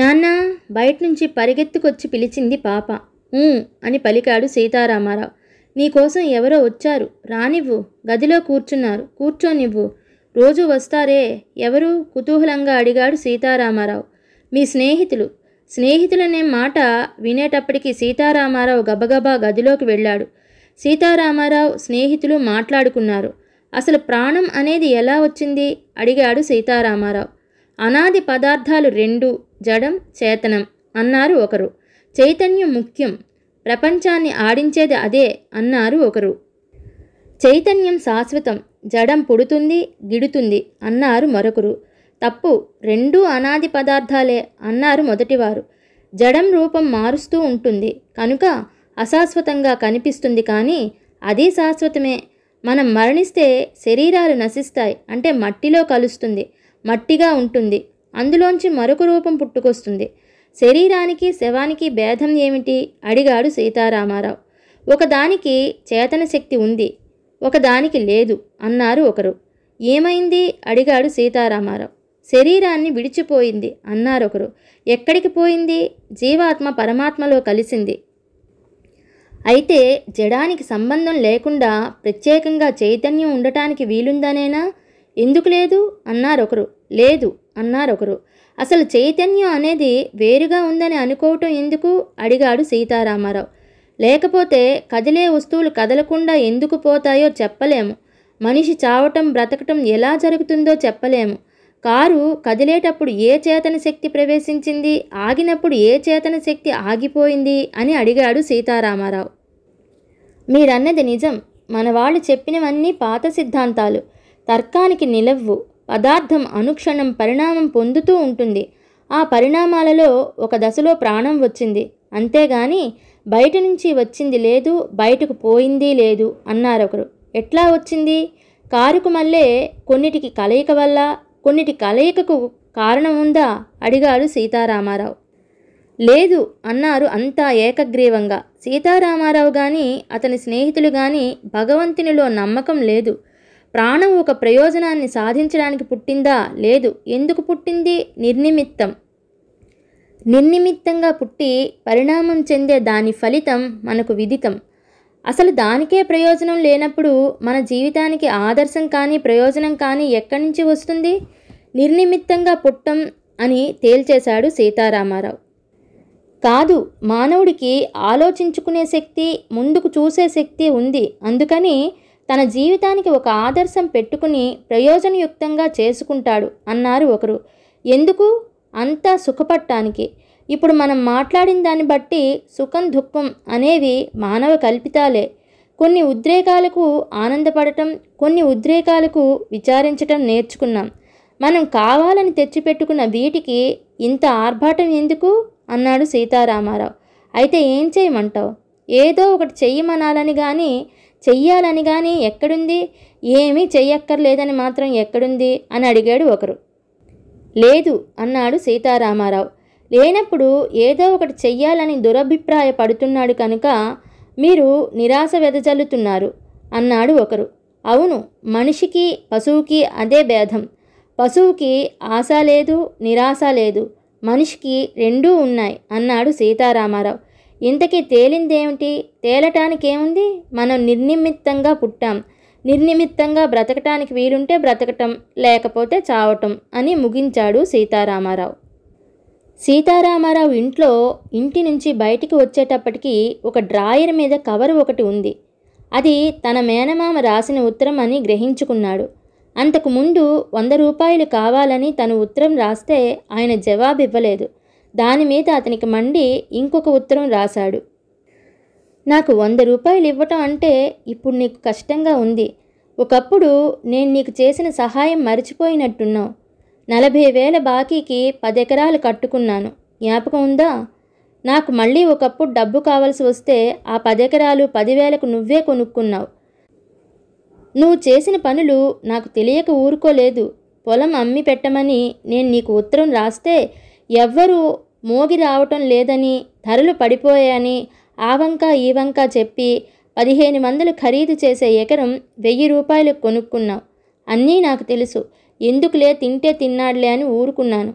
నాన్న బయట నుంచి పరిగెత్తుకొచ్చి పిలిచింది పాప ఊ అని పలికాడు సీతారామారావు నీకోసం ఎవరో వచ్చారు రానివ్వు గదిలో కూర్చున్నారు కూర్చోనివ్వు రోజు వస్తారే ఎవరు కుతూహలంగా అడిగాడు సీతారామారావు మీ స్నేహితులు స్నేహితులనే మాట వినేటప్పటికీ సీతారామారావు గబగబా గదిలోకి వెళ్ళాడు సీతారామారావు స్నేహితులు మాట్లాడుకున్నారు అసలు ప్రాణం అనేది ఎలా వచ్చింది అడిగాడు సీతారామారావు అనాది పదార్థాలు రెండు జడం చేతనం అన్నారు ఒకరు చైతన్యం ముఖ్యం ప్రపంచాన్ని ఆడించేది అదే అన్నారు ఒకరు చైతన్యం శాశ్వతం జడం పుడుతుంది గిడుతుంది అన్నారు మరొకరు తప్పు రెండూ అనాది పదార్థాలే అన్నారు మొదటివారు జడం రూపం మారుస్తూ ఉంటుంది కనుక అశాశ్వతంగా కనిపిస్తుంది కానీ అది శాశ్వతమే మనం మరణిస్తే శరీరాలు నశిస్తాయి అంటే మట్టిలో కలుస్తుంది మట్టిగా ఉంటుంది అందులోంచి మరొక రూపం పుట్టుకొస్తుంది శరీరానికి శవానికి భేదం ఏమిటి అడిగాడు సీతారామారావు ఒకదానికి చేతన శక్తి ఉంది ఒకదానికి లేదు అన్నారు ఒకరు ఏమైంది అడిగాడు సీతారామారావు శరీరాన్ని విడిచిపోయింది అన్నారొకరు ఎక్కడికి పోయింది జీవాత్మ పరమాత్మలో కలిసింది అయితే జడానికి సంబంధం లేకుండా ప్రత్యేకంగా చైతన్యం ఉండటానికి వీలుందనేనా ఎందుకు లేదు అన్నారొకరు లేదు అన్నారు ఒకరు అసలు చైతన్యం అనేది వేరుగా ఉందని అనుకోవటం ఎందుకు అడిగాడు సీతారామారావు లేకపోతే కదిలే వస్తువులు కదలకుండా ఎందుకు పోతాయో చెప్పలేము మనిషి చావటం బ్రతకటం ఎలా జరుగుతుందో చెప్పలేము కారు కదిలేటప్పుడు ఏ చేతన శక్తి ప్రవేశించింది ఆగినప్పుడు ఏ చేతన శక్తి ఆగిపోయింది అని అడిగాడు సీతారామారావు మీరన్నది నిజం మన వాళ్ళు చెప్పినవన్నీ పాత సిద్ధాంతాలు తర్కానికి నిలవ్వు పదార్థం అనుక్షణం పరిణామం పొందుతూ ఉంటుంది ఆ పరిణామాలలో ఒక దశలో ప్రాణం వచ్చింది అంతేగాని బయట నుంచి వచ్చింది లేదు బయటకు పోయింది లేదు అన్నారు ఒకరు ఎట్లా వచ్చింది కారుకు మళ్ళే కొన్నిటికి కలయిక వల్ల కొన్నిటి కలయికకు కారణం ఉందా అడిగాడు సీతారామారావు లేదు అన్నారు అంతా ఏకగ్రీవంగా సీతారామారావు కానీ అతని స్నేహితులు కానీ భగవంతునిలో నమ్మకం లేదు ప్రాణం ఒక ప్రయోజనాన్ని సాధించడానికి పుట్టిందా లేదు ఎందుకు పుట్టింది నిర్నిమిత్తం నిర్నిమిత్తంగా పుట్టి పరిణామం చెందే దాని ఫలితం మనకు విదితం అసలు దానికే ప్రయోజనం లేనప్పుడు మన జీవితానికి ఆదర్శం కానీ ప్రయోజనం కానీ ఎక్కడి నుంచి వస్తుంది నిర్నిమిత్తంగా పుట్టం అని తేల్చేశాడు సీతారామారావు కాదు మానవుడికి ఆలోచించుకునే శక్తి ముందుకు చూసే శక్తి ఉంది అందుకని తన జీవితానికి ఒక ఆదర్శం పెట్టుకుని ప్రయోజనయుక్తంగా చేసుకుంటాడు అన్నారు ఒకరు ఎందుకు అంతా సుఖపట్టానికి ఇప్పుడు మనం మాట్లాడిన దాన్ని బట్టి సుఖం దుఃఖం అనేవి మానవ కల్పితాలే కొన్ని ఉద్రేకాలకు ఆనందపడటం కొన్ని ఉద్రేకాలకు విచారించటం నేర్చుకున్నాం మనం కావాలని తెచ్చిపెట్టుకున్న వీటికి ఇంత ఆర్భాటం ఎందుకు అన్నాడు సీతారామారావు అయితే ఏం చేయమంటావు ఏదో ఒకటి చెయ్యమనాలని కానీ చెయ్యాలని కానీ ఎక్కడుంది ఏమీ చెయ్యక్కర్లేదని మాత్రం ఎక్కడుంది అని అడిగాడు ఒకరు లేదు అన్నాడు సీతారామారావు లేనప్పుడు ఏదో ఒకటి చెయ్యాలని దురభిప్రాయ పడుతున్నాడు కనుక మీరు నిరాశ వెదజల్లుతున్నారు అన్నాడు ఒకరు అవును మనిషికి పశువుకి అదే భేదం పశువుకి ఆశ లేదు నిరాశ లేదు మనిషికి రెండూ ఉన్నాయి అన్నాడు సీతారామారావు ఇంతకీ తేలిందేమిటి తేలటానికేముంది మనం నిర్నిమిత్తంగా పుట్టాం నిర్నిమిత్తంగా బ్రతకటానికి వీలుంటే బ్రతకటం లేకపోతే చావటం అని ముగించాడు సీతారామారావు సీతారామారావు ఇంట్లో ఇంటి నుంచి బయటికి వచ్చేటప్పటికి ఒక డ్రాయర్ మీద కవర్ ఒకటి ఉంది అది తన మేనమామ రాసిన ఉత్తరం అని గ్రహించుకున్నాడు అంతకుముందు వంద రూపాయలు కావాలని తను ఉత్తరం రాస్తే ఆయన జవాబివ్వలేదు దాని మీద అతనికి మండి ఇంకొక ఉత్తరం రాశాడు నాకు వంద రూపాయలు ఇవ్వటం అంటే ఇప్పుడు నీకు కష్టంగా ఉంది ఒకప్పుడు నేను నీకు చేసిన సహాయం మర్చిపోయినట్టున్నావు నలభై వేల బాకీకి ఎకరాలు కట్టుకున్నాను జ్ఞాపకం ఉందా నాకు మళ్ళీ ఒకప్పుడు డబ్బు కావలసి వస్తే ఆ పదెకరాలు పదివేలకు నువ్వే కొనుక్కున్నావు నువ్వు చేసిన పనులు నాకు తెలియక ఊరుకోలేదు పొలం అమ్మి పెట్టమని నేను నీకు ఉత్తరం రాస్తే ఎవ్వరూ మోగి రావటం లేదని ధరలు పడిపోయాయని ఆవంక ఈవంక చెప్పి పదిహేను వందలు ఖరీదు చేసే ఎకరం వెయ్యి రూపాయలు కొనుక్కున్నావు అన్నీ నాకు తెలుసు ఎందుకులే తింటే తిన్నాడులే అని ఊరుకున్నాను